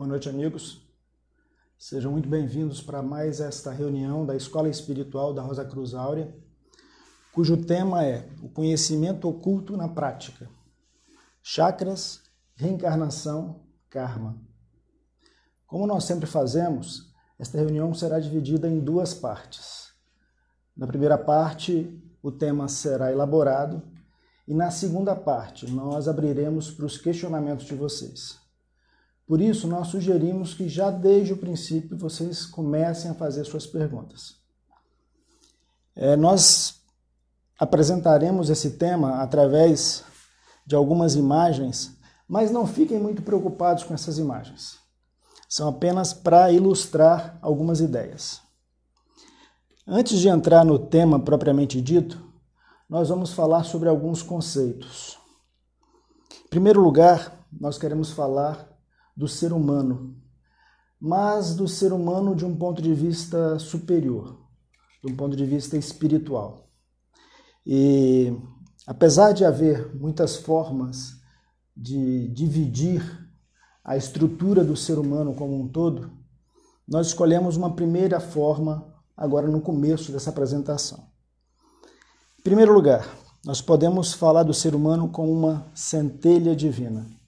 Boa noite, amigos. Sejam muito bem-vindos para mais esta reunião da Escola Espiritual da Rosa Cruz Áurea, cujo tema é o conhecimento oculto na prática. Chakras, reencarnação, karma. Como nós sempre fazemos, esta reunião será dividida em duas partes. Na primeira parte, o tema será elaborado e na segunda parte nós abriremos para os questionamentos de vocês. Por isso, nós sugerimos que já desde o princípio vocês comecem a fazer suas perguntas. É, nós apresentaremos esse tema através de algumas imagens, mas não fiquem muito preocupados com essas imagens. São apenas para ilustrar algumas ideias. Antes de entrar no tema propriamente dito, nós vamos falar sobre alguns conceitos. Em primeiro lugar, nós queremos falar do ser humano, mas do ser humano de um ponto de vista superior, de um ponto de vista espiritual. E apesar de haver muitas formas de dividir a estrutura do ser humano como um todo, nós escolhemos uma primeira forma agora no começo dessa apresentação. Em primeiro lugar, nós podemos falar do ser humano como uma centelha divina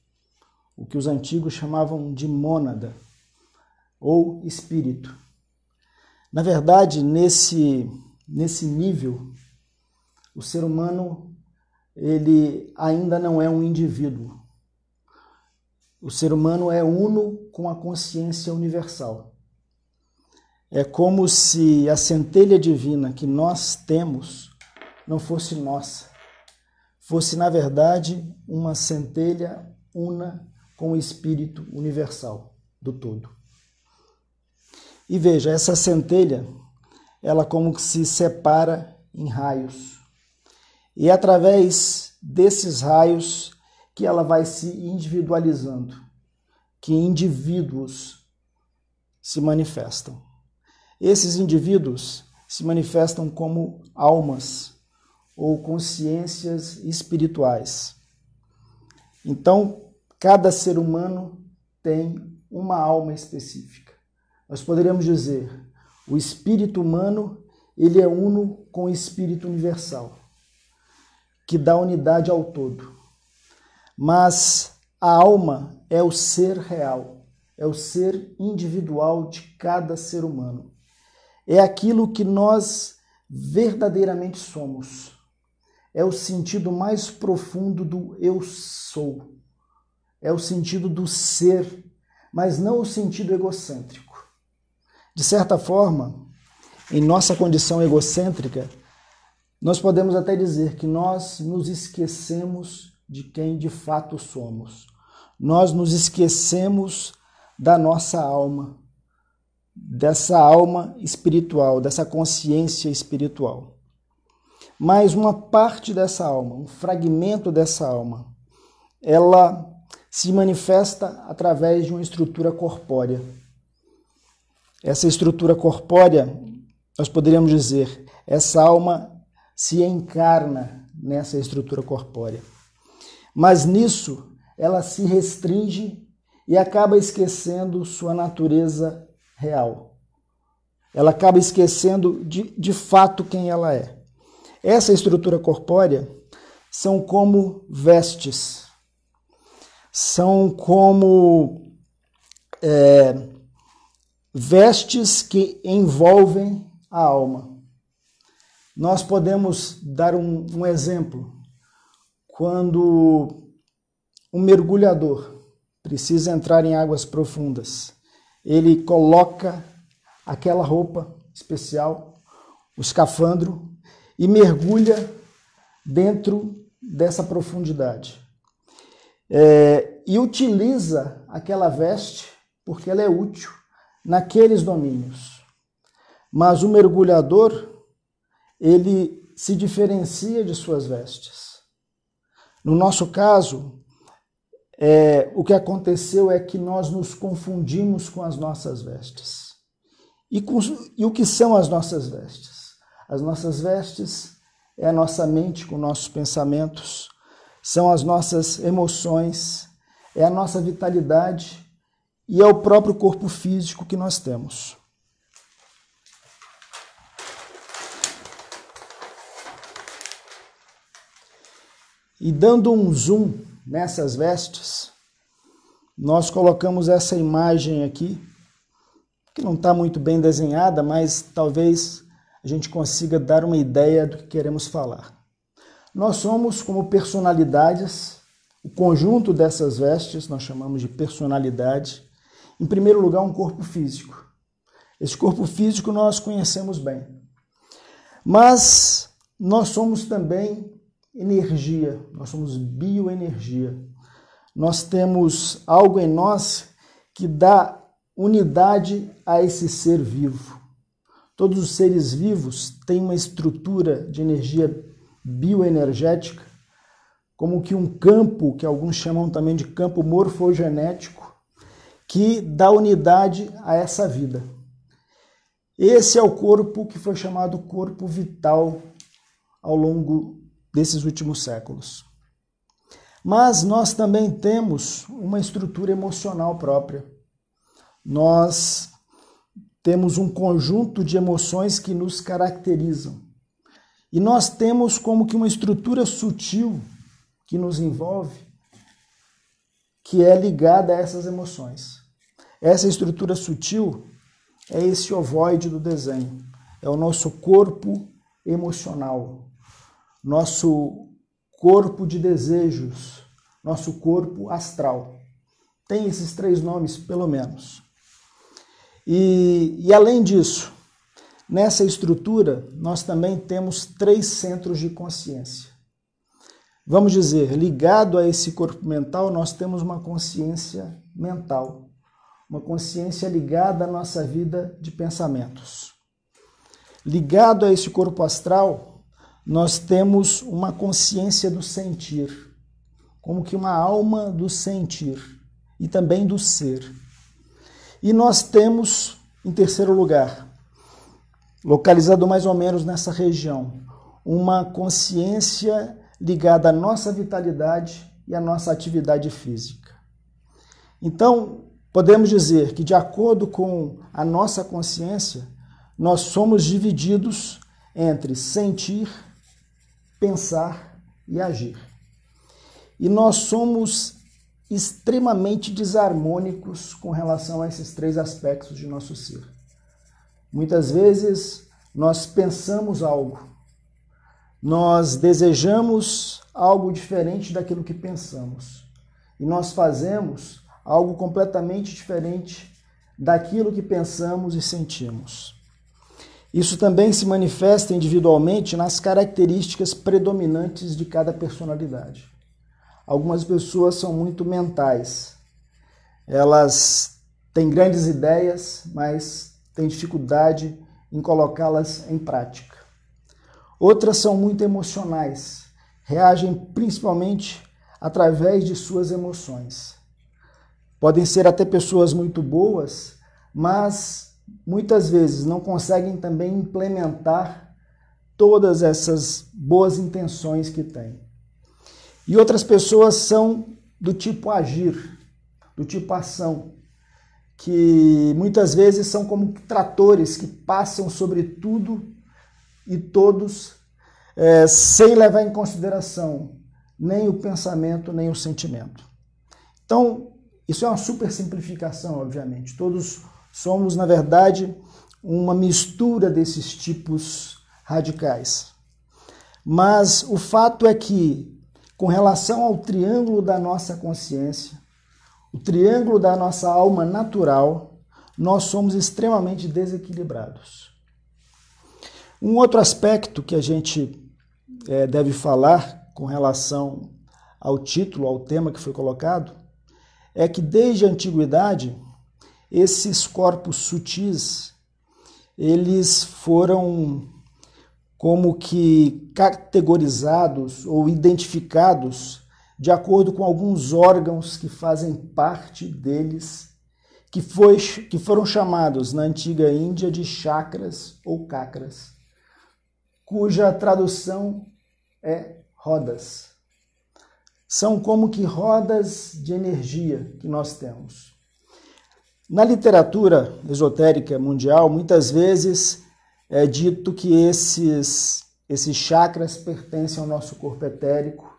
o que os antigos chamavam de mônada ou espírito. Na verdade, nesse, nesse nível, o ser humano ele ainda não é um indivíduo. O ser humano é uno com a consciência universal. É como se a centelha divina que nós temos não fosse nossa, fosse, na verdade, uma centelha una com o espírito universal do todo. E veja, essa centelha, ela como que se separa em raios. E é através desses raios que ela vai se individualizando, que indivíduos se manifestam. Esses indivíduos se manifestam como almas ou consciências espirituais. Então, Cada ser humano tem uma alma específica. Nós poderíamos dizer, o espírito humano, ele é uno com o espírito universal, que dá unidade ao todo. Mas a alma é o ser real, é o ser individual de cada ser humano. É aquilo que nós verdadeiramente somos. É o sentido mais profundo do eu sou é o sentido do ser, mas não o sentido egocêntrico. De certa forma, em nossa condição egocêntrica, nós podemos até dizer que nós nos esquecemos de quem de fato somos. Nós nos esquecemos da nossa alma, dessa alma espiritual, dessa consciência espiritual. Mas uma parte dessa alma, um fragmento dessa alma, ela se manifesta através de uma estrutura corpórea. Essa estrutura corpórea, nós poderíamos dizer, essa alma se encarna nessa estrutura corpórea. Mas nisso ela se restringe e acaba esquecendo sua natureza real. Ela acaba esquecendo de, de fato quem ela é. Essa estrutura corpórea são como vestes são como é, vestes que envolvem a alma. Nós podemos dar um, um exemplo. Quando um mergulhador precisa entrar em águas profundas, ele coloca aquela roupa especial, o escafandro, e mergulha dentro dessa profundidade é, e utiliza aquela veste porque ela é útil naqueles domínios. Mas o mergulhador, ele se diferencia de suas vestes. No nosso caso, é, o que aconteceu é que nós nos confundimos com as nossas vestes. E, com, e, o que são as nossas vestes? As nossas vestes é a nossa mente com nossos pensamentos, são as nossas emoções, é a nossa vitalidade e é o próprio corpo físico que nós temos. E dando um zoom nessas vestes, nós colocamos essa imagem aqui, que não está muito bem desenhada, mas talvez a gente consiga dar uma ideia do que queremos falar. Nós somos como personalidades, o conjunto dessas vestes nós chamamos de personalidade. Em primeiro lugar, um corpo físico. Esse corpo físico nós conhecemos bem. Mas nós somos também energia, nós somos bioenergia. Nós temos algo em nós que dá unidade a esse ser vivo. Todos os seres vivos têm uma estrutura de energia bioenergética, como que um campo, que alguns chamam também de campo morfogenético, que dá unidade a essa vida. Esse é o corpo que foi chamado corpo vital ao longo desses últimos séculos. Mas nós também temos uma estrutura emocional própria. Nós temos um conjunto de emoções que nos caracterizam. E nós temos como que uma estrutura sutil que nos envolve, que é ligada a essas emoções. Essa estrutura sutil é esse ovoide do desenho, é o nosso corpo emocional, nosso corpo de desejos, nosso corpo astral. Tem esses três nomes, pelo menos. E, e além disso, Nessa estrutura, nós também temos três centros de consciência. Vamos dizer, ligado a esse corpo mental, nós temos uma consciência mental, uma consciência ligada à nossa vida de pensamentos. Ligado a esse corpo astral, nós temos uma consciência do sentir, como que uma alma do sentir e também do ser. E nós temos, em terceiro lugar, localizado mais ou menos nessa região. Uma consciência ligada à nossa vitalidade e à nossa atividade física. Então, podemos dizer que, de acordo com a nossa consciência, nós somos divididos entre sentir, pensar e agir. E nós somos extremamente desarmônicos com relação a esses três aspectos de nosso ser. Muitas vezes nós pensamos algo, nós desejamos algo diferente daquilo que pensamos e nós fazemos algo completamente diferente daquilo que pensamos e sentimos. Isso também se manifesta individualmente nas características predominantes de cada personalidade. Algumas pessoas são muito mentais. Elas têm grandes ideias, mas têm dificuldade em colocá-las em prática. Outras são muito emocionais, reagem principalmente através de suas emoções. Podem ser até pessoas muito boas, mas muitas vezes não conseguem também implementar todas essas boas intenções que têm. E outras pessoas são do tipo agir, do tipo ação que muitas vezes são como tratores que passam sobre tudo e todos é, sem levar em consideração nem o pensamento, nem o sentimento. Então, isso é uma super simplificação, obviamente. Todos somos, na verdade, uma mistura desses tipos radicais. Mas o fato é que, com relação ao triângulo da nossa consciência, o triângulo da nossa alma natural, nós somos extremamente desequilibrados. Um outro aspecto que a gente é, deve falar com relação ao título, ao tema que foi colocado, é que desde a antiguidade, esses corpos sutis, eles foram como que categorizados ou identificados de acordo com alguns órgãos que fazem parte deles, que, foi, que foram chamados na antiga Índia de chakras ou cacras, cuja tradução é rodas. São como que rodas de energia que nós temos. Na literatura esotérica mundial, muitas vezes é dito que esses, esses chakras pertencem ao nosso corpo etérico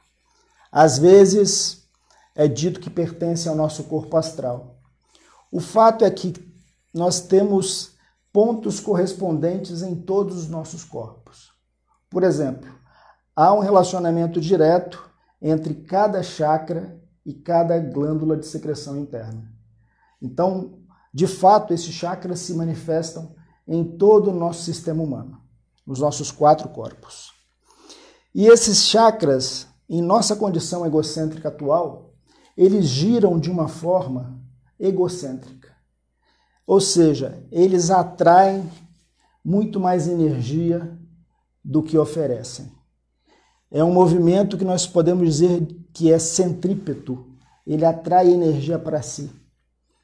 às vezes é dito que pertence ao nosso corpo astral. O fato é que nós temos pontos correspondentes em todos os nossos corpos. Por exemplo, há um relacionamento direto entre cada chakra e cada glândula de secreção interna. Então, de fato, esses chakras se manifestam em todo o nosso sistema humano, nos nossos quatro corpos. E esses chakras em nossa condição egocêntrica atual, eles giram de uma forma egocêntrica. Ou seja, eles atraem muito mais energia do que oferecem. É um movimento que nós podemos dizer que é centrípeto. Ele atrai energia para si.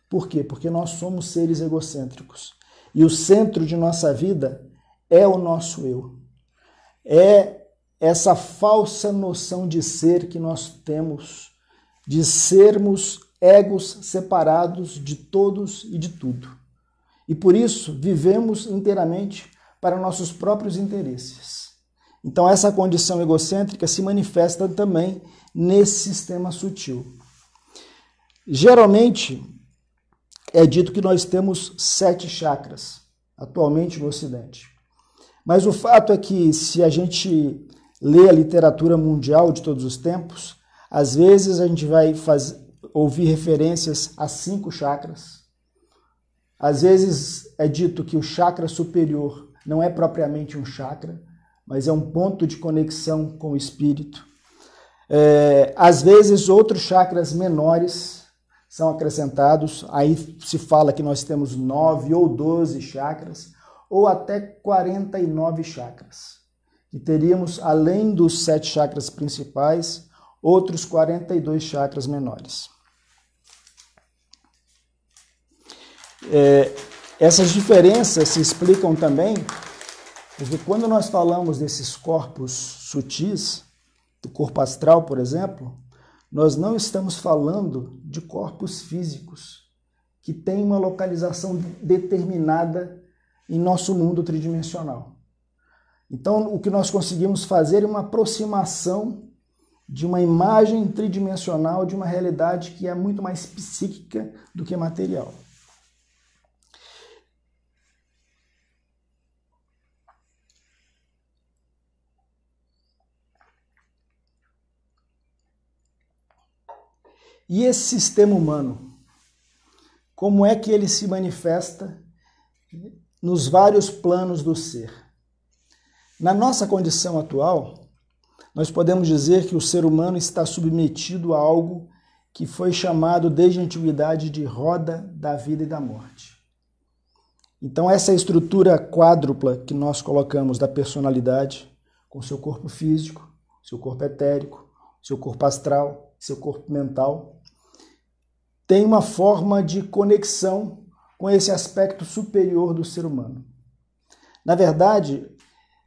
Por quê? Porque nós somos seres egocêntricos. E o centro de nossa vida é o nosso eu. É essa falsa noção de ser que nós temos, de sermos egos separados de todos e de tudo. E por isso vivemos inteiramente para nossos próprios interesses. Então, essa condição egocêntrica se manifesta também nesse sistema sutil. Geralmente é dito que nós temos sete chakras, atualmente no Ocidente. Mas o fato é que, se a gente lê a literatura mundial de todos os tempos, às vezes a gente vai faz, ouvir referências a cinco chakras. Às vezes é dito que o chakra superior não é propriamente um chakra, mas é um ponto de conexão com o espírito. É, às vezes outros chakras menores são acrescentados, aí se fala que nós temos nove ou doze chakras, ou até 49 chakras que teríamos, além dos sete chakras principais, outros 42 chakras menores. É, essas diferenças se explicam também porque quando nós falamos desses corpos sutis, do corpo astral, por exemplo, nós não estamos falando de corpos físicos que têm uma localização determinada em nosso mundo tridimensional. Então, o que nós conseguimos fazer é uma aproximação de uma imagem tridimensional de uma realidade que é muito mais psíquica do que material. E esse sistema humano, como é que ele se manifesta nos vários planos do ser? Na nossa condição atual, nós podemos dizer que o ser humano está submetido a algo que foi chamado desde a antiguidade de roda da vida e da morte. Então, essa estrutura quádrupla que nós colocamos da personalidade, com seu corpo físico, seu corpo etérico, seu corpo astral, seu corpo mental, tem uma forma de conexão com esse aspecto superior do ser humano. Na verdade,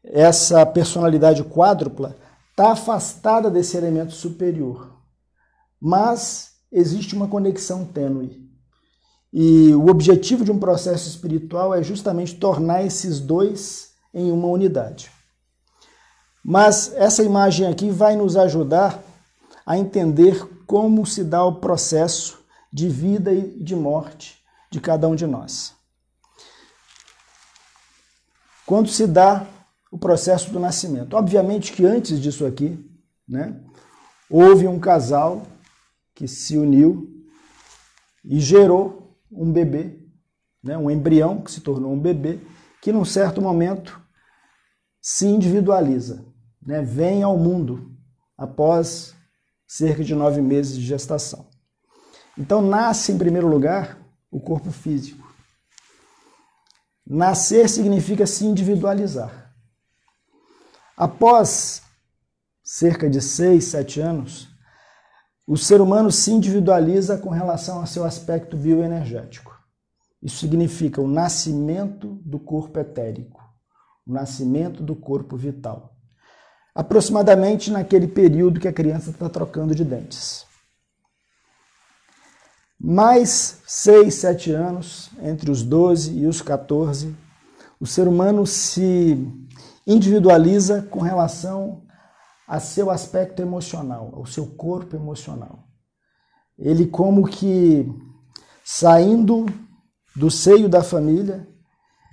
essa personalidade quádrupla está afastada desse elemento superior. Mas existe uma conexão tênue. E o objetivo de um processo espiritual é justamente tornar esses dois em uma unidade. Mas essa imagem aqui vai nos ajudar a entender como se dá o processo de vida e de morte de cada um de nós. Quando se dá o processo do nascimento. Obviamente que antes disso aqui, né, houve um casal que se uniu e gerou um bebê, né, um embrião que se tornou um bebê, que num certo momento se individualiza, né, vem ao mundo após cerca de nove meses de gestação. Então nasce em primeiro lugar o corpo físico. Nascer significa se individualizar. Após cerca de seis, sete anos, o ser humano se individualiza com relação ao seu aspecto bioenergético. Isso significa o nascimento do corpo etérico, o nascimento do corpo vital. Aproximadamente naquele período que a criança está trocando de dentes. Mais 6, 7 anos, entre os 12 e os 14, o ser humano se individualiza com relação a seu aspecto emocional, ao seu corpo emocional. Ele como que saindo do seio da família,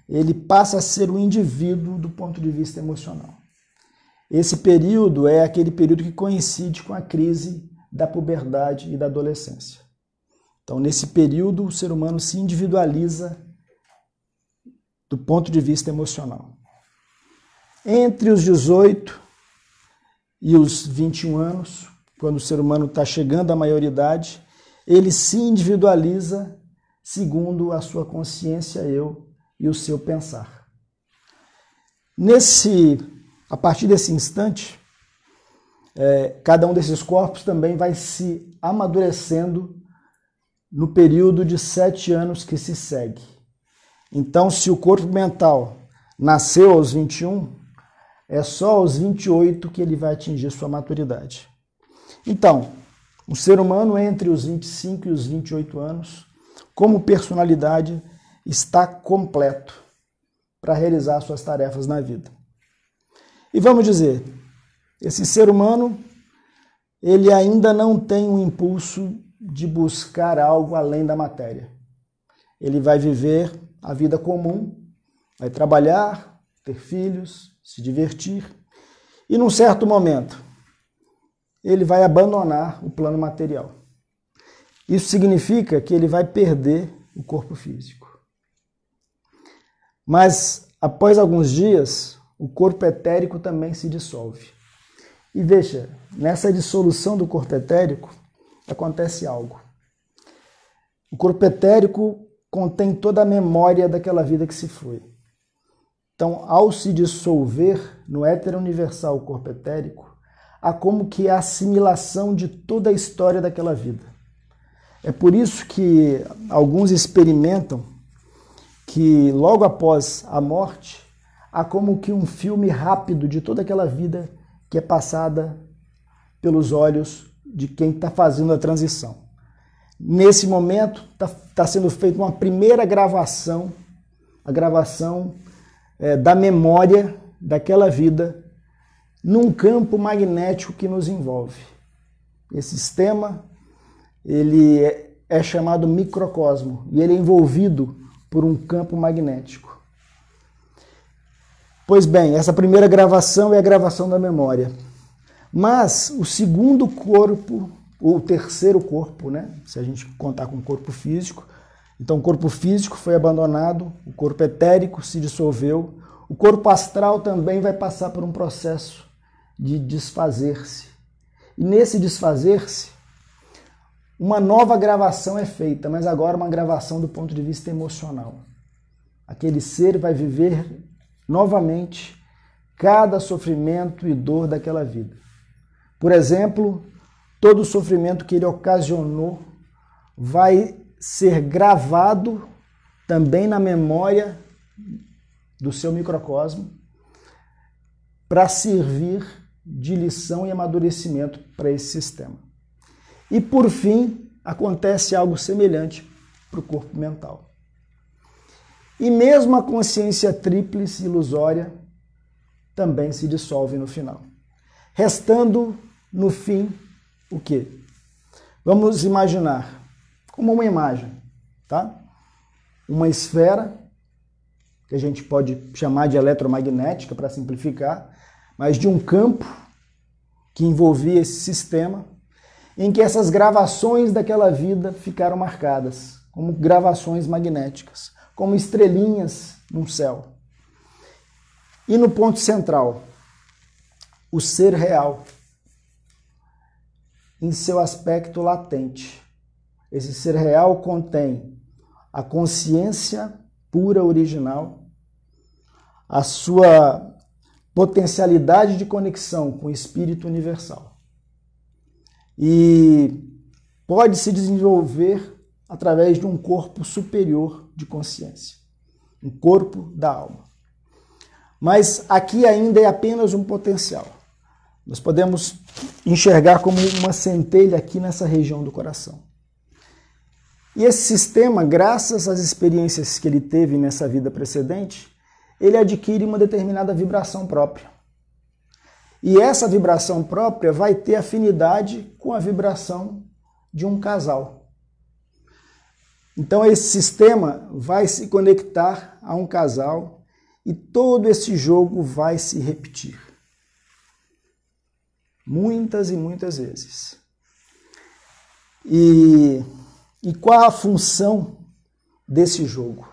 ele passa a ser um indivíduo do ponto de vista emocional. Esse período é aquele período que coincide com a crise da puberdade e da adolescência. Então, nesse período, o ser humano se individualiza do ponto de vista emocional entre os 18 e os 21 anos, quando o ser humano está chegando à maioridade, ele se individualiza segundo a sua consciência eu e o seu pensar. Nesse, a partir desse instante, é, cada um desses corpos também vai se amadurecendo no período de sete anos que se segue. Então, se o corpo mental nasceu aos 21, é só aos 28 que ele vai atingir sua maturidade. Então, o ser humano entre os 25 e os 28 anos, como personalidade, está completo para realizar suas tarefas na vida. E vamos dizer, esse ser humano, ele ainda não tem um impulso de buscar algo além da matéria. Ele vai viver a vida comum, vai trabalhar, ter filhos, se divertir. E num certo momento, ele vai abandonar o plano material. Isso significa que ele vai perder o corpo físico. Mas após alguns dias, o corpo etérico também se dissolve. E veja, nessa dissolução do corpo etérico acontece algo. O corpo etérico contém toda a memória daquela vida que se foi. Então, ao se dissolver no éter universal corpo etérico, há como que a assimilação de toda a história daquela vida. É por isso que alguns experimentam que logo após a morte há como que um filme rápido de toda aquela vida que é passada pelos olhos de quem está fazendo a transição. Nesse momento está tá sendo feita uma primeira gravação, a gravação é, da memória daquela vida num campo magnético que nos envolve. Esse sistema ele é, é, chamado microcosmo e ele é envolvido por um campo magnético. Pois bem, essa primeira gravação é a gravação da memória. Mas o segundo corpo, ou o terceiro corpo, né? Se a gente contar com o corpo físico, então, o corpo físico foi abandonado, o corpo etérico se dissolveu, o corpo astral também vai passar por um processo de desfazer-se. E nesse desfazer-se, uma nova gravação é feita, mas agora uma gravação do ponto de vista emocional. Aquele ser vai viver novamente cada sofrimento e dor daquela vida. Por exemplo, todo o sofrimento que ele ocasionou vai ser gravado também na memória do seu microcosmo para servir de lição e amadurecimento para esse sistema. E por fim, acontece algo semelhante para o corpo mental. E mesmo a consciência tríplice ilusória também se dissolve no final. Restando no fim o quê? Vamos imaginar como uma imagem, tá? Uma esfera que a gente pode chamar de eletromagnética para simplificar, mas de um campo que envolvia esse sistema em que essas gravações daquela vida ficaram marcadas como gravações magnéticas, como estrelinhas no céu. E no ponto central, o ser real em seu aspecto latente. Esse ser real contém a consciência pura original, a sua potencialidade de conexão com o espírito universal. E pode se desenvolver através de um corpo superior de consciência, um corpo da alma. Mas aqui ainda é apenas um potencial. Nós podemos enxergar como uma centelha aqui nessa região do coração. E esse sistema, graças às experiências que ele teve nessa vida precedente, ele adquire uma determinada vibração própria. E essa vibração própria vai ter afinidade com a vibração de um casal. Então, esse sistema vai se conectar a um casal e todo esse jogo vai se repetir. Muitas e muitas vezes. E e qual a função desse jogo?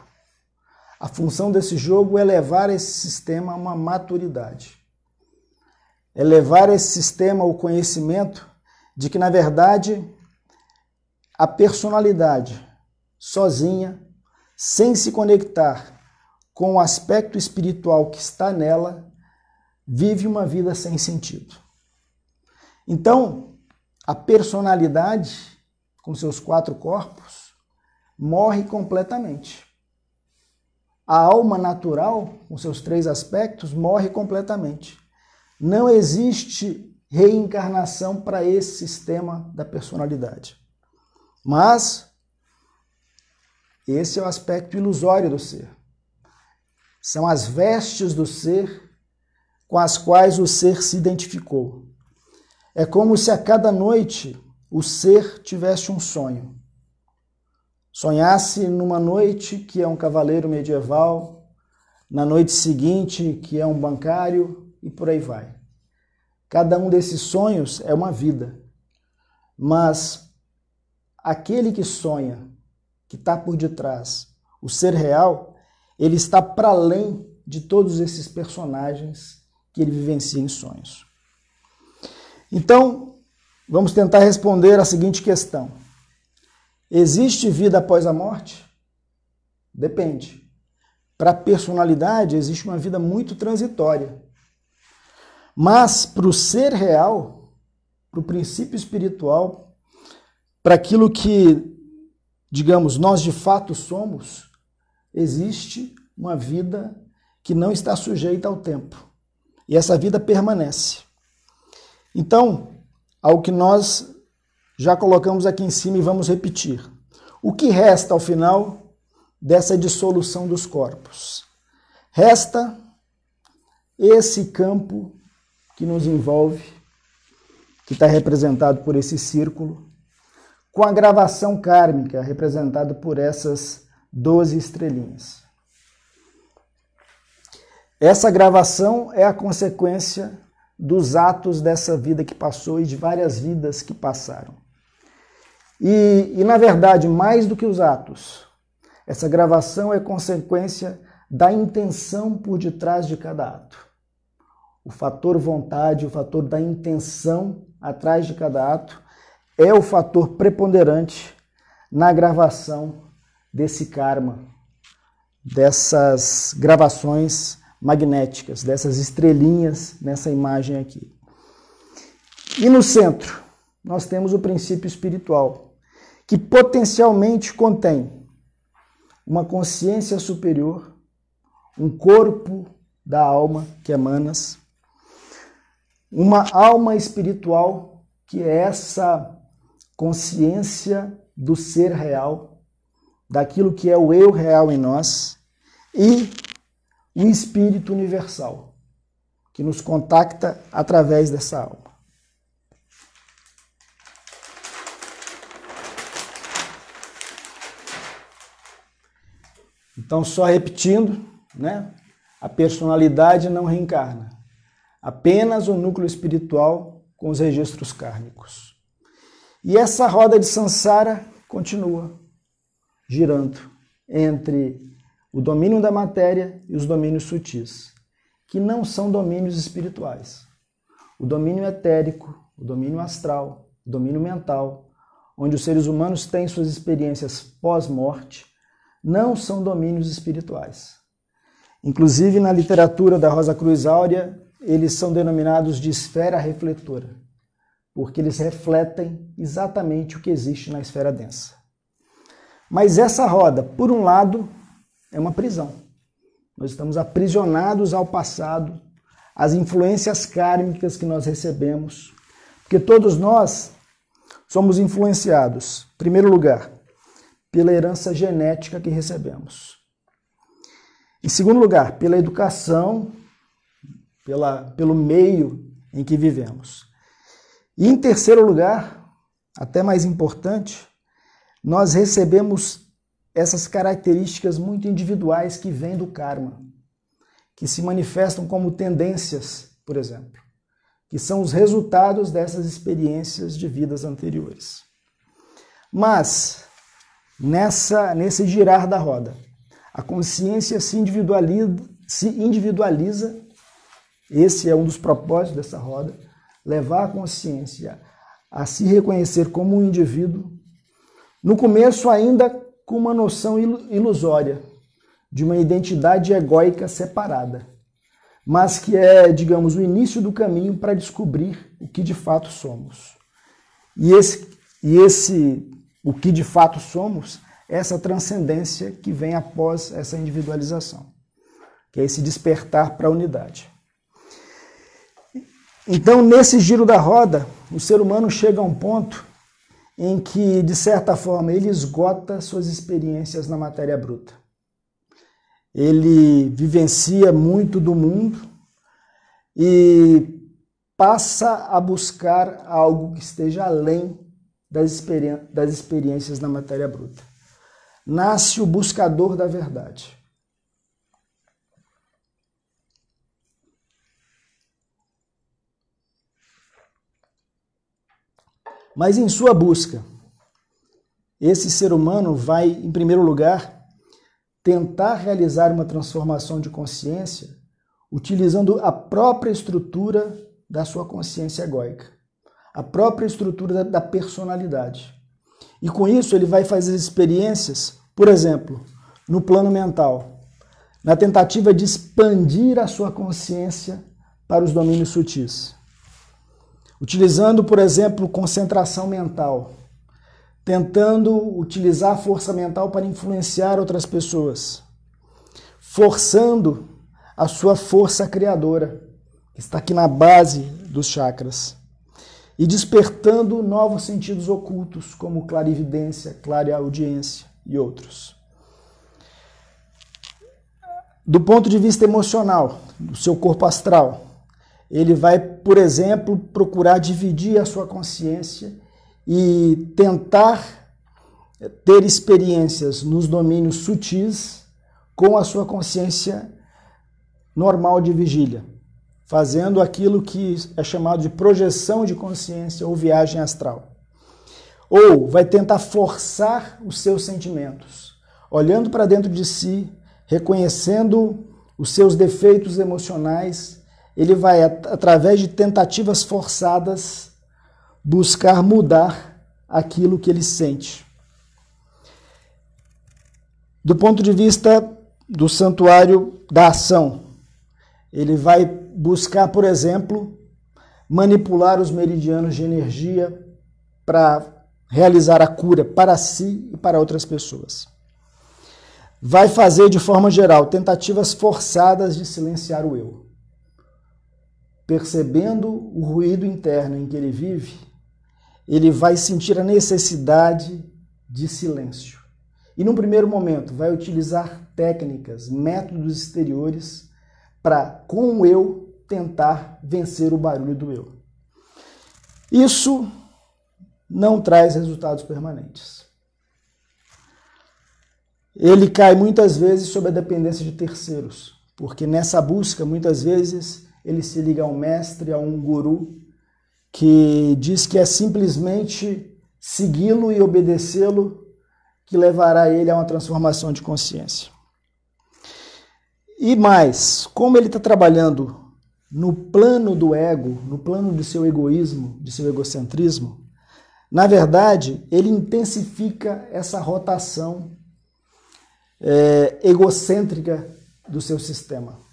A função desse jogo é levar esse sistema a uma maturidade. É levar esse sistema ao conhecimento de que, na verdade, a personalidade sozinha, sem se conectar com o aspecto espiritual que está nela, vive uma vida sem sentido. Então, a personalidade com seus quatro corpos, morre completamente. A alma natural, com seus três aspectos, morre completamente. Não existe reencarnação para esse sistema da personalidade. Mas esse é o aspecto ilusório do ser. São as vestes do ser com as quais o ser se identificou. É como se a cada noite o ser tivesse um sonho. Sonhasse numa noite que é um cavaleiro medieval, na noite seguinte que é um bancário e por aí vai. Cada um desses sonhos é uma vida. Mas aquele que sonha, que está por detrás, o ser real, ele está para além de todos esses personagens que ele vivencia em sonhos. Então, Vamos tentar responder a seguinte questão: Existe vida após a morte? Depende. Para a personalidade, existe uma vida muito transitória. Mas para o ser real, para o princípio espiritual, para aquilo que, digamos, nós de fato somos, existe uma vida que não está sujeita ao tempo. E essa vida permanece. Então, ao que nós já colocamos aqui em cima e vamos repetir. O que resta ao final dessa dissolução dos corpos? Resta esse campo que nos envolve, que está representado por esse círculo, com a gravação kármica representada por essas 12 estrelinhas. Essa gravação é a consequência dos atos dessa vida que passou e de várias vidas que passaram. E, e, na verdade, mais do que os atos, essa gravação é consequência da intenção por detrás de cada ato. O fator vontade, o fator da intenção atrás de cada ato é o fator preponderante na gravação desse karma, dessas gravações magnéticas, dessas estrelinhas nessa imagem aqui. E no centro, nós temos o princípio espiritual, que potencialmente contém uma consciência superior, um corpo da alma, que é Manas, uma alma espiritual, que é essa consciência do ser real, daquilo que é o eu real em nós, e e espírito universal, que nos contacta através dessa alma. Então, só repetindo, né? a personalidade não reencarna, apenas o núcleo espiritual com os registros kármicos. E essa roda de sansara continua girando entre o domínio da matéria e os domínios sutis, que não são domínios espirituais. O domínio etérico, o domínio astral, o domínio mental, onde os seres humanos têm suas experiências pós-morte, não são domínios espirituais. Inclusive, na literatura da Rosa Cruz Áurea, eles são denominados de esfera refletora, porque eles refletem exatamente o que existe na esfera densa. Mas essa roda, por um lado, é uma prisão. Nós estamos aprisionados ao passado, às influências kármicas que nós recebemos, porque todos nós somos influenciados, em primeiro lugar, pela herança genética que recebemos. Em segundo lugar, pela educação, pela, pelo meio em que vivemos. E em terceiro lugar, até mais importante, nós recebemos essas características muito individuais que vêm do karma, que se manifestam como tendências, por exemplo, que são os resultados dessas experiências de vidas anteriores. Mas nessa nesse girar da roda, a consciência se individualiza, se individualiza. Esse é um dos propósitos dessa roda, levar a consciência a se reconhecer como um indivíduo. No começo ainda com uma noção ilusória de uma identidade egóica separada, mas que é, digamos, o início do caminho para descobrir o que de fato somos. E esse, e esse o que de fato somos, é essa transcendência que vem após essa individualização, que é esse despertar para a unidade. Então, nesse giro da roda, o ser humano chega a um ponto em que, de certa forma, ele esgota suas experiências na matéria bruta. Ele vivencia muito do mundo e passa a buscar algo que esteja além das, experi das experiências na matéria bruta. Nasce o buscador da verdade. Mas em sua busca, esse ser humano vai, em primeiro lugar, tentar realizar uma transformação de consciência utilizando a própria estrutura da sua consciência egoica, a própria estrutura da personalidade. E com isso ele vai fazer experiências, por exemplo, no plano mental, na tentativa de expandir a sua consciência para os domínios sutis utilizando, por exemplo, concentração mental, tentando utilizar a força mental para influenciar outras pessoas, forçando a sua força criadora, que está aqui na base dos chakras, e despertando novos sentidos ocultos, como clarividência, clareaudiência e outros. Do ponto de vista emocional, do seu corpo astral, ele vai, por exemplo, procurar dividir a sua consciência e tentar ter experiências nos domínios sutis com a sua consciência normal de vigília, fazendo aquilo que é chamado de projeção de consciência ou viagem astral. Ou vai tentar forçar os seus sentimentos, olhando para dentro de si, reconhecendo os seus defeitos emocionais ele vai, através de tentativas forçadas, buscar mudar aquilo que ele sente. Do ponto de vista do santuário da ação, ele vai buscar, por exemplo, manipular os meridianos de energia para realizar a cura para si e para outras pessoas. Vai fazer, de forma geral, tentativas forçadas de silenciar o eu percebendo o ruído interno em que ele vive, ele vai sentir a necessidade de silêncio. E num primeiro momento vai utilizar técnicas, métodos exteriores para com o eu tentar vencer o barulho do eu. Isso não traz resultados permanentes. Ele cai muitas vezes sob a dependência de terceiros, porque nessa busca muitas vezes ele se liga a um mestre, a um guru, que diz que é simplesmente segui-lo e obedecê-lo que levará ele a uma transformação de consciência. E mais, como ele está trabalhando no plano do ego, no plano do seu egoísmo, de seu egocentrismo, na verdade, ele intensifica essa rotação é, egocêntrica do seu sistema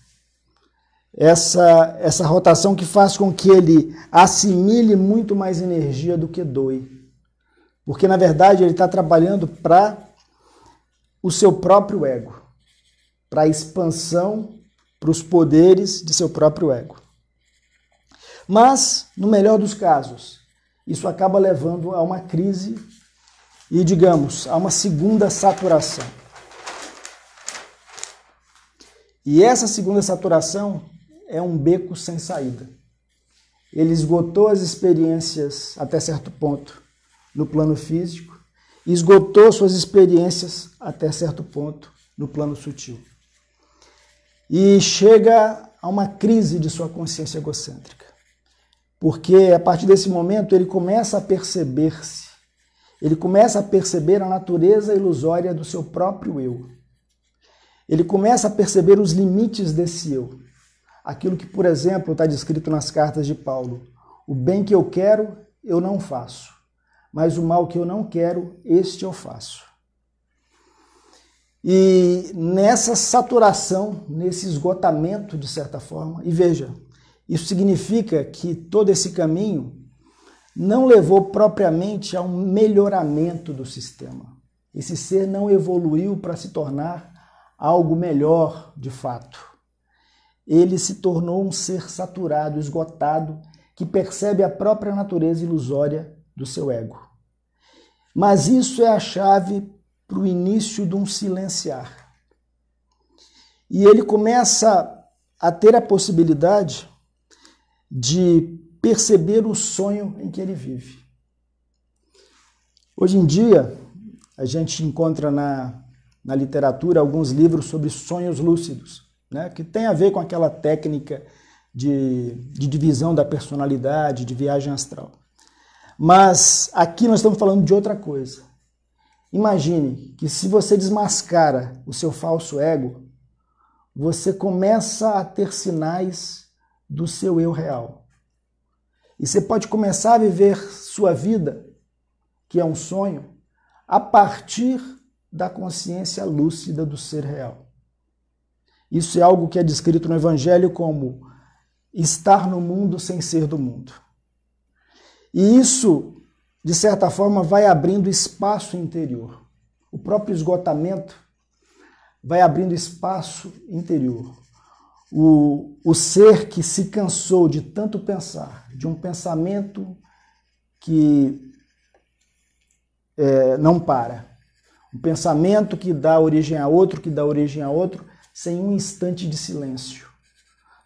essa, essa rotação que faz com que ele assimile muito mais energia do que doe. Porque, na verdade, ele está trabalhando para o seu próprio ego, para a expansão, para os poderes de seu próprio ego. Mas, no melhor dos casos, isso acaba levando a uma crise e, digamos, a uma segunda saturação. E essa segunda saturação é um beco sem saída. Ele esgotou as experiências até certo ponto no plano físico, esgotou suas experiências até certo ponto no plano sutil. E chega a uma crise de sua consciência egocêntrica. Porque a partir desse momento ele começa a perceber-se, ele começa a perceber a natureza ilusória do seu próprio eu. Ele começa a perceber os limites desse eu. Aquilo que, por exemplo, está descrito nas cartas de Paulo: O bem que eu quero, eu não faço, mas o mal que eu não quero, este eu faço. E nessa saturação, nesse esgotamento, de certa forma, e veja, isso significa que todo esse caminho não levou propriamente a um melhoramento do sistema. Esse ser não evoluiu para se tornar algo melhor de fato. Ele se tornou um ser saturado, esgotado, que percebe a própria natureza ilusória do seu ego. Mas isso é a chave para o início de um silenciar. E ele começa a ter a possibilidade de perceber o sonho em que ele vive. Hoje em dia, a gente encontra na, na literatura alguns livros sobre sonhos lúcidos né, que tem a ver com aquela técnica de, de divisão da personalidade, de viagem astral. Mas aqui nós estamos falando de outra coisa. Imagine que se você desmascara o seu falso ego, você começa a ter sinais do seu eu real. E você pode começar a viver sua vida, que é um sonho, a partir da consciência lúcida do ser real. Isso é algo que é descrito no Evangelho como estar no mundo sem ser do mundo. E isso, de certa forma, vai abrindo espaço interior. O próprio esgotamento vai abrindo espaço interior. O, o ser que se cansou de tanto pensar, de um pensamento que é, não para, um pensamento que dá origem a outro, que dá origem a outro, sem um instante de silêncio.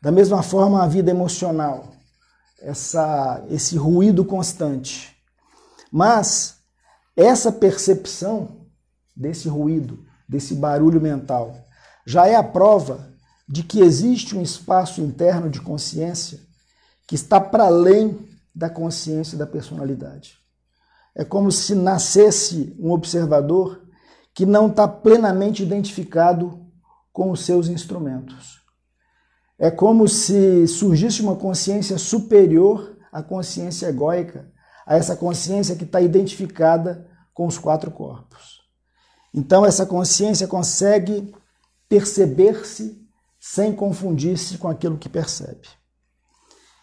Da mesma forma, a vida emocional, essa, esse ruído constante. Mas essa percepção desse ruído, desse barulho mental, já é a prova de que existe um espaço interno de consciência que está para além da consciência e da personalidade. É como se nascesse um observador que não está plenamente identificado com os seus instrumentos. É como se surgisse uma consciência superior à consciência egóica, a essa consciência que está identificada com os quatro corpos. Então, essa consciência consegue perceber-se sem confundir-se com aquilo que percebe.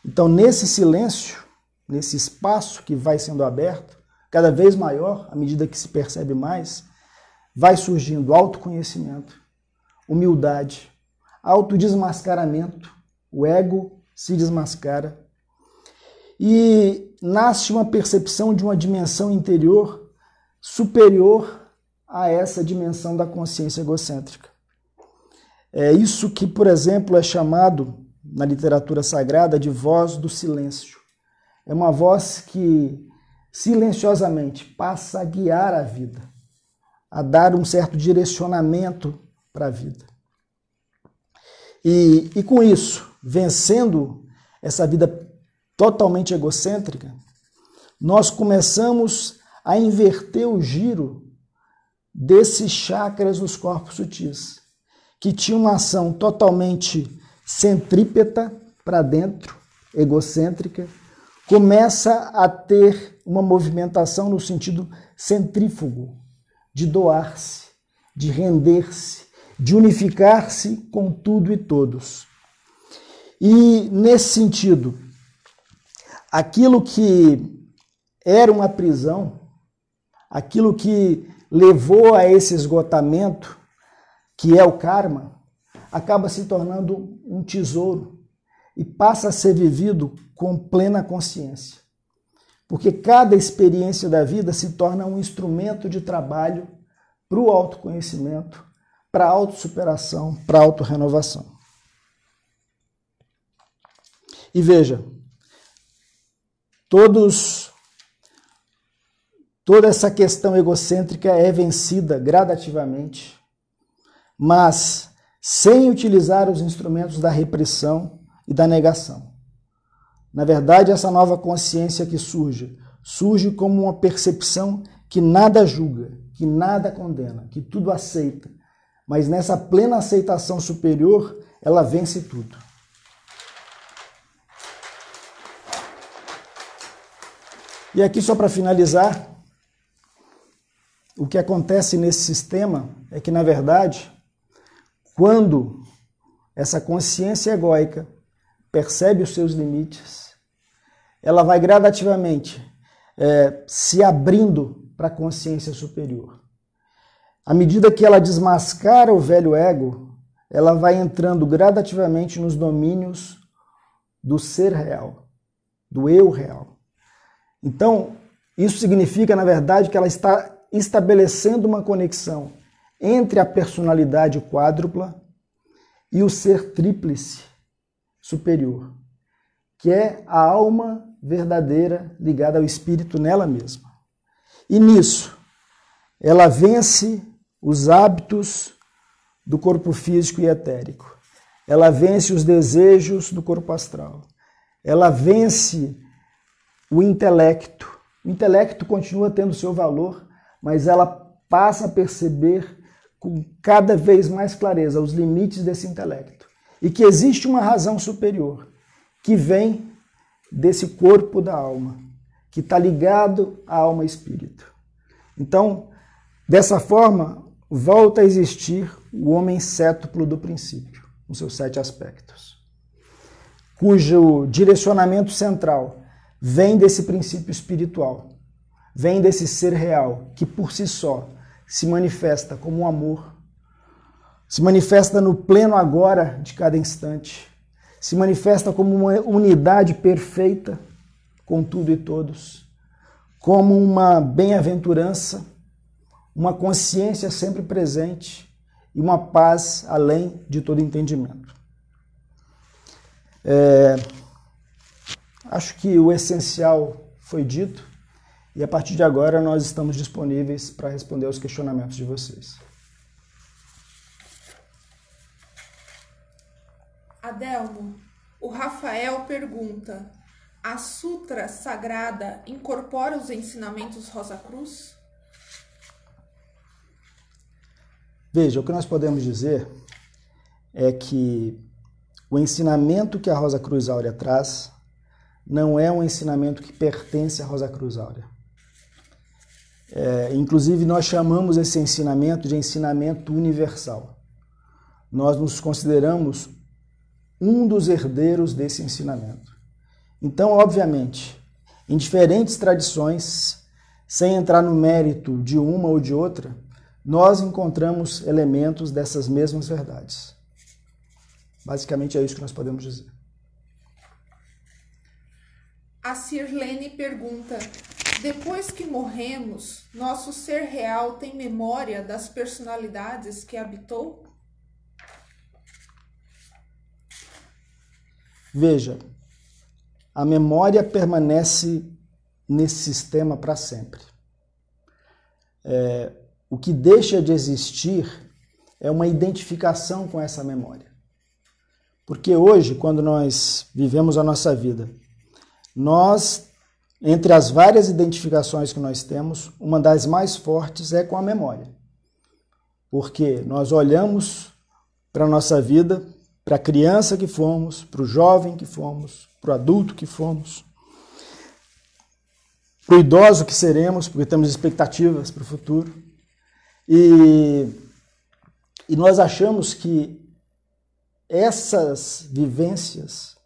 Então, nesse silêncio, nesse espaço que vai sendo aberto, cada vez maior, à medida que se percebe mais, vai surgindo autoconhecimento, humildade, autodesmascaramento, o ego se desmascara e nasce uma percepção de uma dimensão interior superior a essa dimensão da consciência egocêntrica. É isso que, por exemplo, é chamado na literatura sagrada de voz do silêncio. É uma voz que silenciosamente passa a guiar a vida, a dar um certo direcionamento para a vida. E, e com isso, vencendo essa vida totalmente egocêntrica, nós começamos a inverter o giro desses chakras nos corpos sutis, que tinham uma ação totalmente centrípeta para dentro, egocêntrica, começa a ter uma movimentação no sentido centrífugo, de doar-se, de render-se, de unificar-se com tudo e todos. E nesse sentido, aquilo que era uma prisão, aquilo que levou a esse esgotamento, que é o karma, acaba se tornando um tesouro e passa a ser vivido com plena consciência. Porque cada experiência da vida se torna um instrumento de trabalho para o autoconhecimento, para autossuperação, para autorrenovação. E veja, todos toda essa questão egocêntrica é vencida gradativamente, mas sem utilizar os instrumentos da repressão e da negação. Na verdade, essa nova consciência que surge, surge como uma percepção que nada julga, que nada condena, que tudo aceita, mas nessa plena aceitação superior, ela vence tudo. E aqui, só para finalizar, o que acontece nesse sistema é que, na verdade, quando essa consciência egóica percebe os seus limites, ela vai gradativamente é, se abrindo para a consciência superior. À medida que ela desmascara o velho ego, ela vai entrando gradativamente nos domínios do ser real, do eu real. Então, isso significa, na verdade, que ela está estabelecendo uma conexão entre a personalidade quádrupla e o ser tríplice superior, que é a alma verdadeira ligada ao espírito nela mesma. E nisso, ela vence os hábitos do corpo físico e etérico. Ela vence os desejos do corpo astral. Ela vence o intelecto. O intelecto continua tendo seu valor, mas ela passa a perceber com cada vez mais clareza os limites desse intelecto e que existe uma razão superior que vem desse corpo da alma, que está ligado à alma espírito. Então, dessa forma, volta a existir o homem cétuplo do princípio, os seus sete aspectos, cujo direcionamento central vem desse princípio espiritual, vem desse ser real que por si só se manifesta como um amor, se manifesta no pleno agora de cada instante, se manifesta como uma unidade perfeita com tudo e todos, como uma bem-aventurança uma consciência sempre presente e uma paz além de todo entendimento. É, acho que o essencial foi dito e a partir de agora nós estamos disponíveis para responder aos questionamentos de vocês. Adelmo, o Rafael pergunta: a Sutra Sagrada incorpora os ensinamentos Rosa Cruz? Veja, o que nós podemos dizer é que o ensinamento que a Rosa Cruz Áurea traz não é um ensinamento que pertence à Rosa Cruz Áurea. É, inclusive, nós chamamos esse ensinamento de ensinamento universal. Nós nos consideramos um dos herdeiros desse ensinamento. Então, obviamente, em diferentes tradições, sem entrar no mérito de uma ou de outra, nós encontramos elementos dessas mesmas verdades. Basicamente é isso que nós podemos dizer. A Sirlene pergunta: depois que morremos, nosso ser real tem memória das personalidades que habitou? Veja, a memória permanece nesse sistema para sempre. É, o que deixa de existir é uma identificação com essa memória. Porque hoje, quando nós vivemos a nossa vida, nós, entre as várias identificações que nós temos, uma das mais fortes é com a memória. Porque nós olhamos para a nossa vida, para a criança que fomos, para o jovem que fomos, para o adulto que fomos, para o idoso que seremos, porque temos expectativas para o futuro. E, e nós achamos que essas vivências,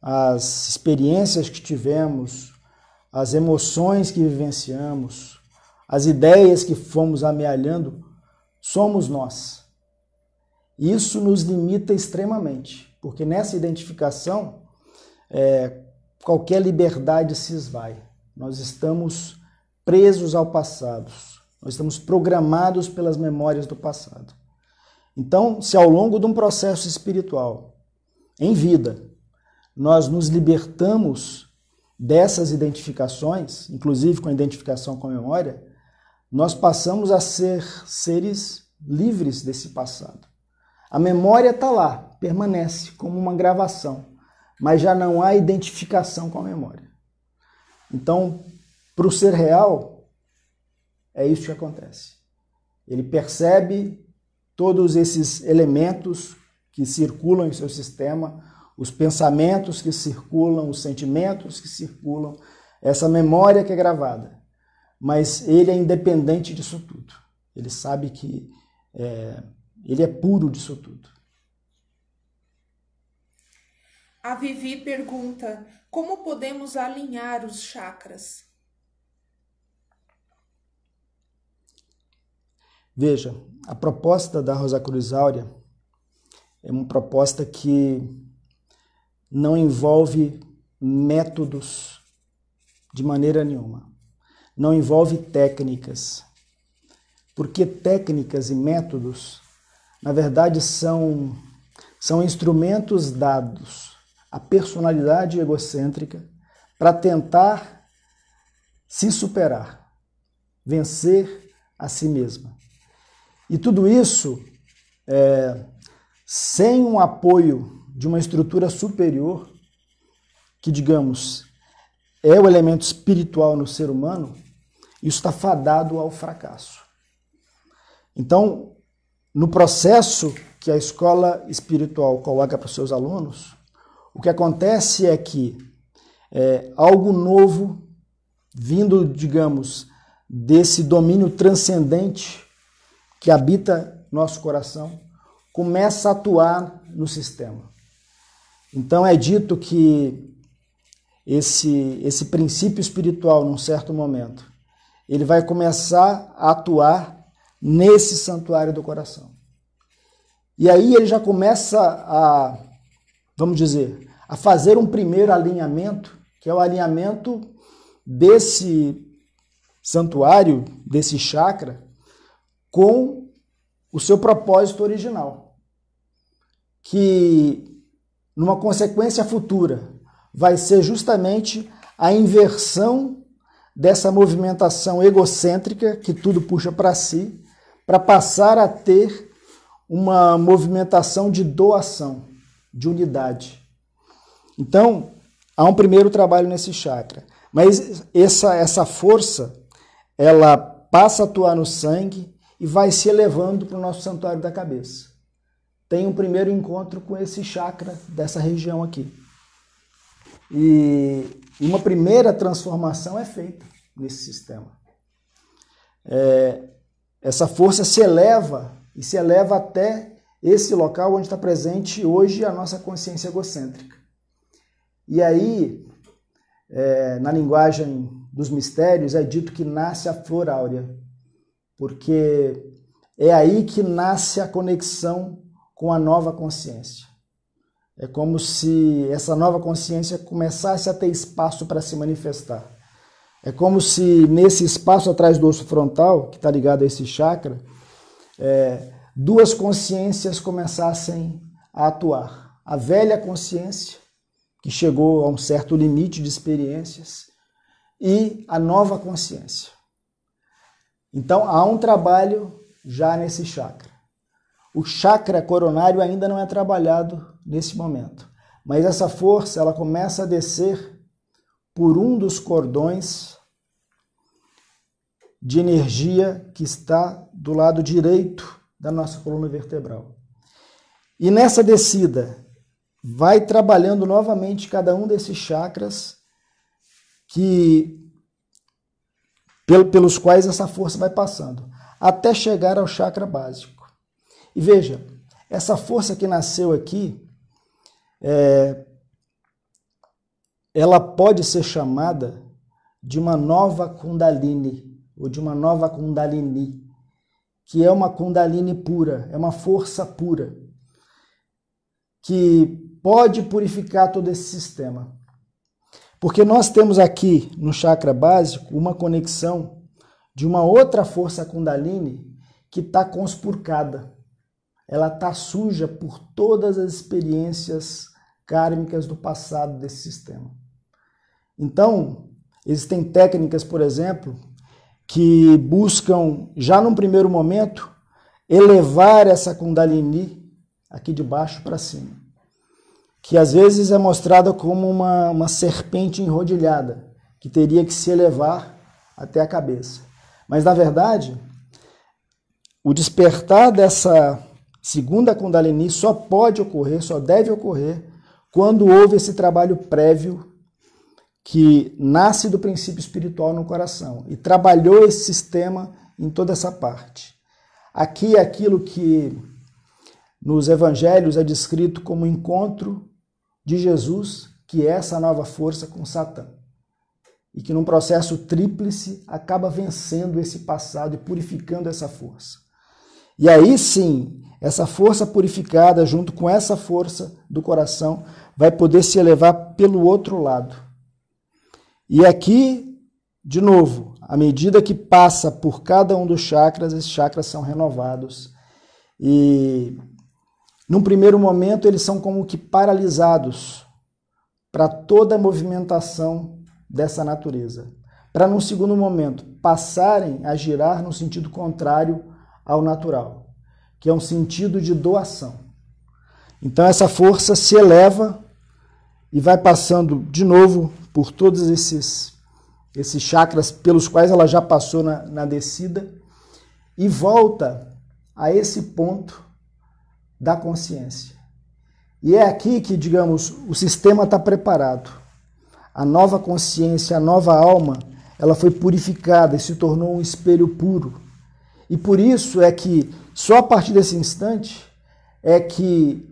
as experiências que tivemos, as emoções que vivenciamos, as ideias que fomos amealhando, somos nós. Isso nos limita extremamente, porque nessa identificação é, qualquer liberdade se esvai. Nós estamos presos ao passado, nós estamos programados pelas memórias do passado. Então, se ao longo de um processo espiritual, em vida, nós nos libertamos dessas identificações, inclusive com a identificação com a memória, nós passamos a ser seres livres desse passado. A memória está lá, permanece como uma gravação, mas já não há identificação com a memória. Então, para o ser real, é isso que acontece. Ele percebe todos esses elementos que circulam em seu sistema, os pensamentos que circulam, os sentimentos que circulam, essa memória que é gravada. Mas ele é independente disso tudo. Ele sabe que é, ele é puro disso tudo. A Vivi pergunta: como podemos alinhar os chakras? Veja, a proposta da Rosa Cruz Áurea é uma proposta que não envolve métodos de maneira nenhuma, não envolve técnicas, porque técnicas e métodos, na verdade, são, são instrumentos dados à personalidade egocêntrica para tentar se superar, vencer a si mesma. E tudo isso é, sem um apoio de uma estrutura superior, que, digamos, é o elemento espiritual no ser humano, isso está fadado ao fracasso. Então, no processo que a escola espiritual coloca para os seus alunos, o que acontece é que é, algo novo, vindo, digamos, desse domínio transcendente que habita nosso coração começa a atuar no sistema. Então é dito que esse, esse princípio espiritual, num certo momento, ele vai começar a atuar nesse santuário do coração. E aí ele já começa a, vamos dizer, a fazer um primeiro alinhamento, que é o alinhamento desse santuário, desse chakra, com o seu propósito original, que numa consequência futura vai ser justamente a inversão dessa movimentação egocêntrica que tudo puxa para si, para passar a ter uma movimentação de doação, de unidade. Então, há um primeiro trabalho nesse chakra, mas essa essa força ela passa a atuar no sangue, e vai se elevando para o nosso santuário da cabeça. Tem um primeiro encontro com esse chakra dessa região aqui. E uma primeira transformação é feita nesse sistema. É, essa força se eleva e se eleva até esse local onde está presente hoje a nossa consciência egocêntrica. E aí, é, na linguagem dos mistérios, é dito que nasce a flor áurea porque é aí que nasce a conexão com a nova consciência. É como se essa nova consciência começasse a ter espaço para se manifestar. É como se nesse espaço atrás do osso frontal, que está ligado a esse chakra, é, duas consciências começassem a atuar. A velha consciência, que chegou a um certo limite de experiências, e a nova consciência. Então há um trabalho já nesse chakra. O chakra coronário ainda não é trabalhado nesse momento, mas essa força ela começa a descer por um dos cordões de energia que está do lado direito da nossa coluna vertebral. E nessa descida, vai trabalhando novamente cada um desses chakras que pelos quais essa força vai passando, até chegar ao chakra básico. E veja, essa força que nasceu aqui, é, ela pode ser chamada de uma nova Kundalini, ou de uma nova Kundalini, que é uma Kundalini pura, é uma força pura, que pode purificar todo esse sistema. Porque nós temos aqui no chakra básico uma conexão de uma outra força Kundalini que está conspurcada. Ela está suja por todas as experiências kármicas do passado desse sistema. Então, existem técnicas, por exemplo, que buscam, já num primeiro momento, elevar essa Kundalini aqui de baixo para cima que às vezes é mostrada como uma, uma serpente enrodilhada, que teria que se elevar até a cabeça. Mas, na verdade, o despertar dessa segunda Kundalini só pode ocorrer, só deve ocorrer, quando houve esse trabalho prévio que nasce do princípio espiritual no coração e trabalhou esse sistema em toda essa parte. Aqui é aquilo que nos evangelhos é descrito como encontro de Jesus, que é essa nova força com Satã. E que num processo tríplice acaba vencendo esse passado e purificando essa força. E aí sim, essa força purificada, junto com essa força do coração, vai poder se elevar pelo outro lado. E aqui, de novo, à medida que passa por cada um dos chakras, esses chakras são renovados. E num primeiro momento, eles são como que paralisados para toda a movimentação dessa natureza. Para, num segundo momento, passarem a girar no sentido contrário ao natural, que é um sentido de doação. Então, essa força se eleva e vai passando de novo por todos esses, esses chakras pelos quais ela já passou na, na descida e volta a esse ponto da consciência. E é aqui que, digamos, o sistema está preparado. A nova consciência, a nova alma, ela foi purificada e se tornou um espelho puro. E por isso é que só a partir desse instante é que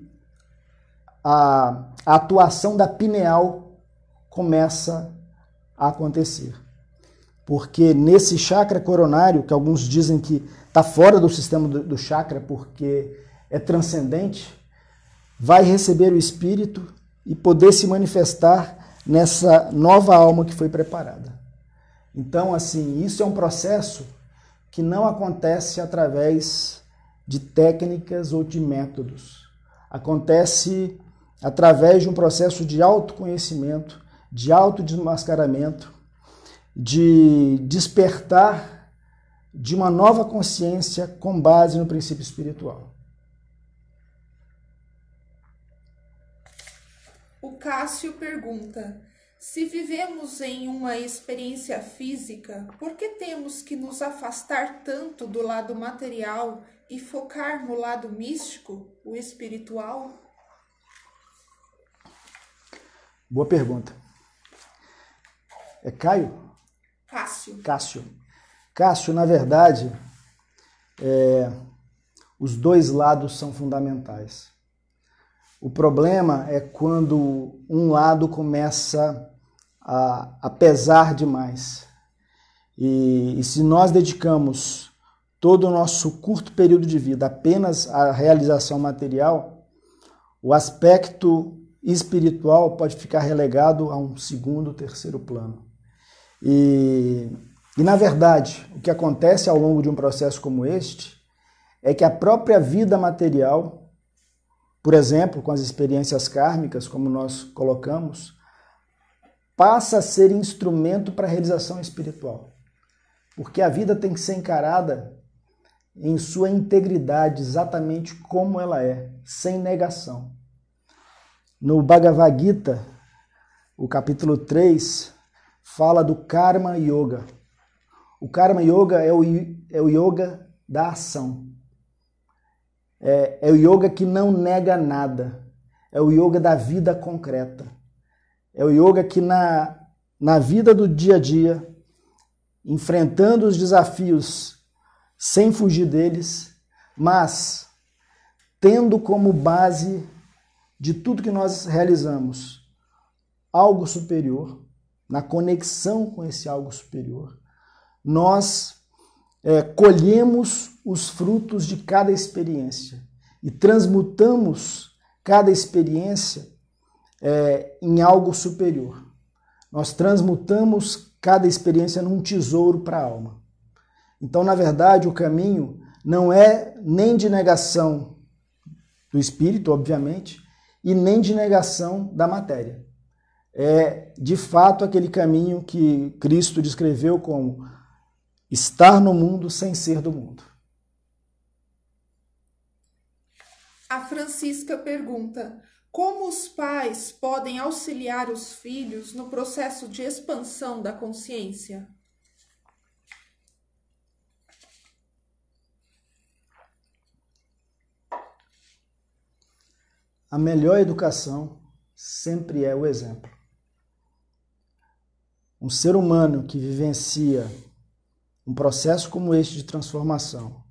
a, a atuação da pineal começa a acontecer. Porque nesse chakra coronário, que alguns dizem que está fora do sistema do, do chakra, porque é transcendente, vai receber o Espírito e poder se manifestar nessa nova alma que foi preparada. Então, assim, isso é um processo que não acontece através de técnicas ou de métodos. Acontece através de um processo de autoconhecimento, de autodesmascaramento, de despertar de uma nova consciência com base no princípio espiritual. O Cássio pergunta: se vivemos em uma experiência física, por que temos que nos afastar tanto do lado material e focar no lado místico, o espiritual? Boa pergunta. É Caio? Cássio. Cássio. Cássio, na verdade, é, os dois lados são fundamentais. O problema é quando um lado começa a, a pesar demais. E, e se nós dedicamos todo o nosso curto período de vida apenas à realização material, o aspecto espiritual pode ficar relegado a um segundo, terceiro plano. E, e, na verdade, o que acontece ao longo de um processo como este é que a própria vida material por exemplo, com as experiências kármicas, como nós colocamos, passa a ser instrumento para a realização espiritual. Porque a vida tem que ser encarada em sua integridade, exatamente como ela é, sem negação. No Bhagavad Gita, o capítulo 3 fala do Karma Yoga. O Karma Yoga é o, é o yoga da ação. É, é o yoga que não nega nada. É o yoga da vida concreta. É o yoga que na, na vida do dia a dia, enfrentando os desafios sem fugir deles, mas tendo como base de tudo que nós realizamos algo superior, na conexão com esse algo superior, nós é, colhemos os frutos de cada experiência e transmutamos cada experiência é, em algo superior. Nós transmutamos cada experiência num tesouro para a alma. Então, na verdade, o caminho não é nem de negação do espírito, obviamente, e nem de negação da matéria. É, de fato, aquele caminho que Cristo descreveu como Estar no mundo sem ser do mundo. A Francisca pergunta: como os pais podem auxiliar os filhos no processo de expansão da consciência? A melhor educação sempre é o exemplo. Um ser humano que vivencia um processo como este de transformação,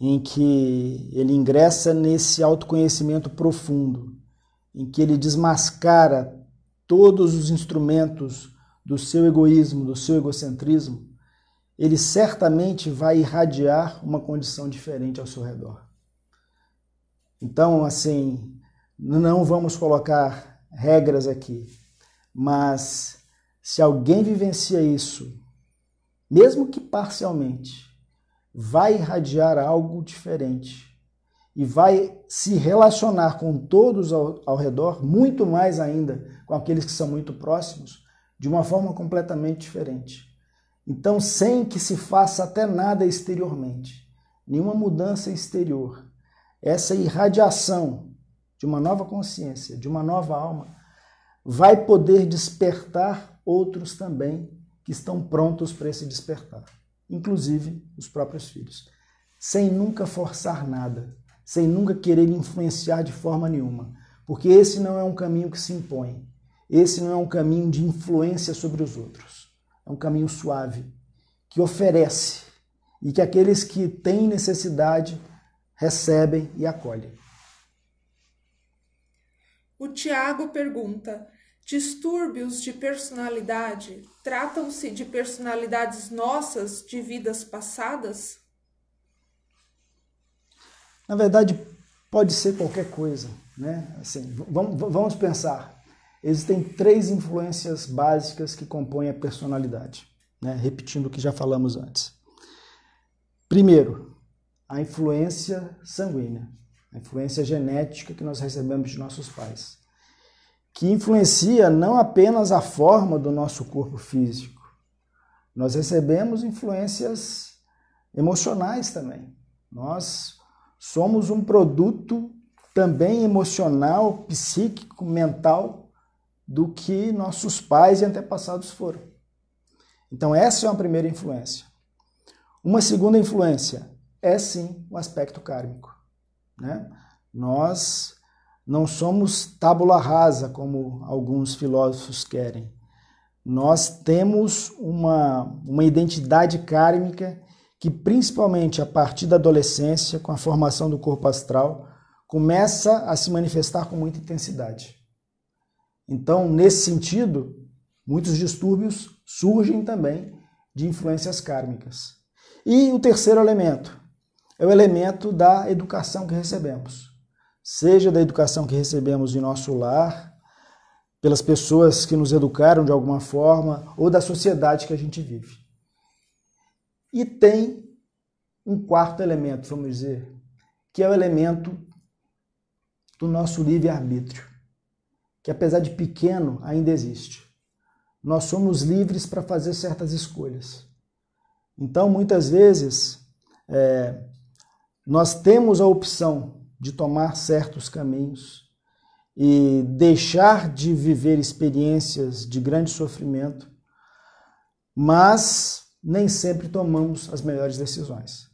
em que ele ingressa nesse autoconhecimento profundo, em que ele desmascara todos os instrumentos do seu egoísmo, do seu egocentrismo, ele certamente vai irradiar uma condição diferente ao seu redor. Então, assim, não vamos colocar regras aqui, mas se alguém vivencia isso mesmo que parcialmente, vai irradiar algo diferente e vai se relacionar com todos ao, ao redor, muito mais ainda com aqueles que são muito próximos, de uma forma completamente diferente. Então, sem que se faça até nada exteriormente, nenhuma mudança exterior, essa irradiação de uma nova consciência, de uma nova alma, vai poder despertar outros também que estão prontos para esse despertar, inclusive os próprios filhos, sem nunca forçar nada, sem nunca querer influenciar de forma nenhuma, porque esse não é um caminho que se impõe, esse não é um caminho de influência sobre os outros, é um caminho suave, que oferece e que aqueles que têm necessidade recebem e acolhem. O Tiago pergunta: Distúrbios de personalidade tratam-se de personalidades nossas de vidas passadas? Na verdade, pode ser qualquer coisa, né? Assim, vamos, vamos pensar. Existem três influências básicas que compõem a personalidade, né? repetindo o que já falamos antes. Primeiro, a influência sanguínea, a influência genética que nós recebemos de nossos pais que influencia não apenas a forma do nosso corpo físico, nós recebemos influências emocionais também. Nós somos um produto também emocional, psíquico, mental do que nossos pais e antepassados foram. Então, essa é uma primeira influência. Uma segunda influência é sim o aspecto kármico. Né? Nós não somos tábula rasa, como alguns filósofos querem. Nós temos uma, uma identidade kármica que, principalmente a partir da adolescência, com a formação do corpo astral, começa a se manifestar com muita intensidade. Então, nesse sentido, muitos distúrbios surgem também de influências kármicas. E o terceiro elemento é o elemento da educação que recebemos seja da educação que recebemos em nosso lar, pelas pessoas que nos educaram de alguma forma, ou da sociedade que a gente vive. E tem um quarto elemento, vamos dizer, que é o elemento do nosso livre-arbítrio, que apesar de pequeno, ainda existe. Nós somos livres para fazer certas escolhas. Então, muitas vezes, é, nós temos a opção de tomar certos caminhos e deixar de viver experiências de grande sofrimento, mas nem sempre tomamos as melhores decisões.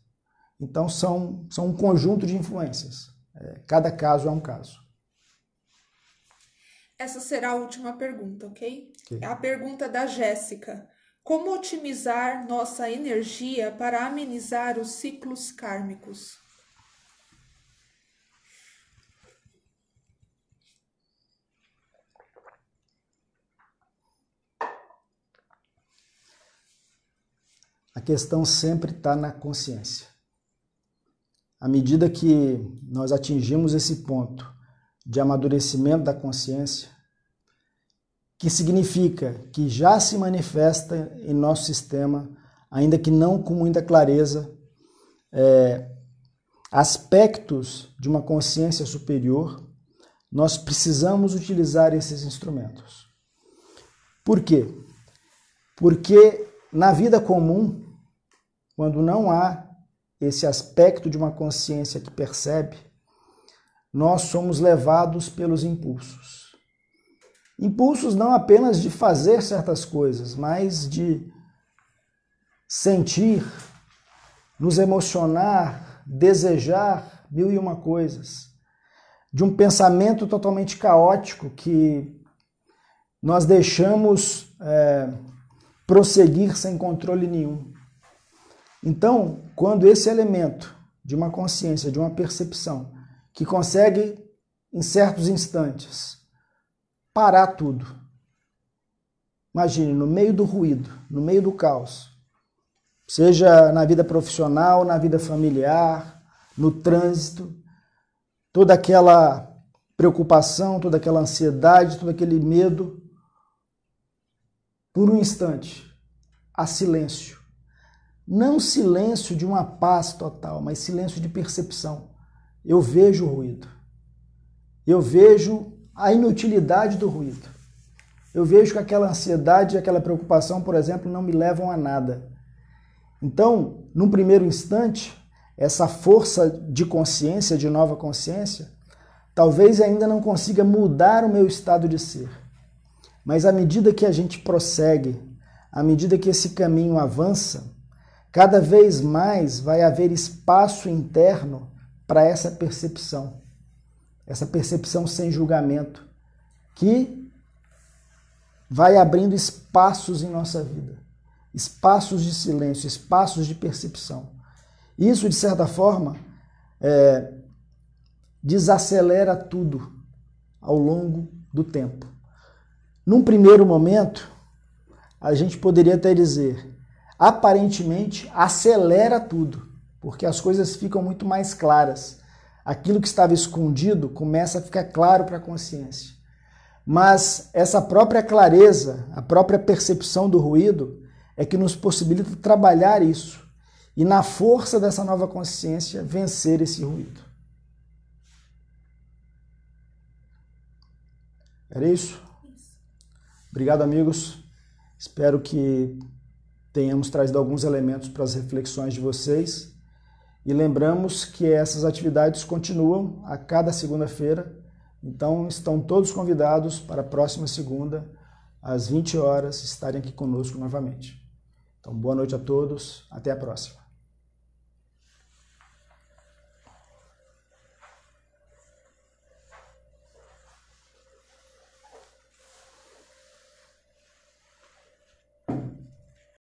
Então, são, são um conjunto de influências. É, cada caso é um caso. Essa será a última pergunta, ok? okay. É a pergunta da Jéssica. Como otimizar nossa energia para amenizar os ciclos kármicos? A questão sempre está na consciência. À medida que nós atingimos esse ponto de amadurecimento da consciência, que significa que já se manifesta em nosso sistema, ainda que não com muita clareza, é, aspectos de uma consciência superior, nós precisamos utilizar esses instrumentos. Por quê? Porque na vida comum, quando não há esse aspecto de uma consciência que percebe, nós somos levados pelos impulsos. Impulsos não apenas de fazer certas coisas, mas de sentir, nos emocionar, desejar mil e uma coisas. De um pensamento totalmente caótico que nós deixamos é, prosseguir sem controle nenhum. Então, quando esse elemento de uma consciência, de uma percepção, que consegue, em certos instantes, parar tudo. Imagine, no meio do ruído, no meio do caos, seja na vida profissional, na vida familiar, no trânsito, toda aquela preocupação, toda aquela ansiedade, todo aquele medo por um instante, a silêncio. Não silêncio de uma paz total, mas silêncio de percepção. Eu vejo o ruído. Eu vejo a inutilidade do ruído. Eu vejo que aquela ansiedade aquela preocupação, por exemplo, não me levam a nada. Então, num primeiro instante, essa força de consciência, de nova consciência, talvez ainda não consiga mudar o meu estado de ser mas à medida que a gente prossegue, à medida que esse caminho avança, cada vez mais vai haver espaço interno para essa percepção, essa percepção sem julgamento, que vai abrindo espaços em nossa vida, espaços de silêncio, espaços de percepção. Isso, de certa forma, é, desacelera tudo ao longo do tempo. Num primeiro momento, a gente poderia até dizer, aparentemente acelera tudo, porque as coisas ficam muito mais claras. Aquilo que estava escondido começa a ficar claro para a consciência. Mas essa própria clareza, a própria percepção do ruído, é que nos possibilita trabalhar isso e, na força dessa nova consciência, vencer esse ruído. Era isso? Obrigado, amigos. Espero que tenhamos trazido alguns elementos para as reflexões de vocês. E lembramos que essas atividades continuam a cada segunda-feira, então estão todos convidados para a próxima segunda, às 20 horas, estarem aqui conosco novamente. Então, boa noite a todos, até a próxima.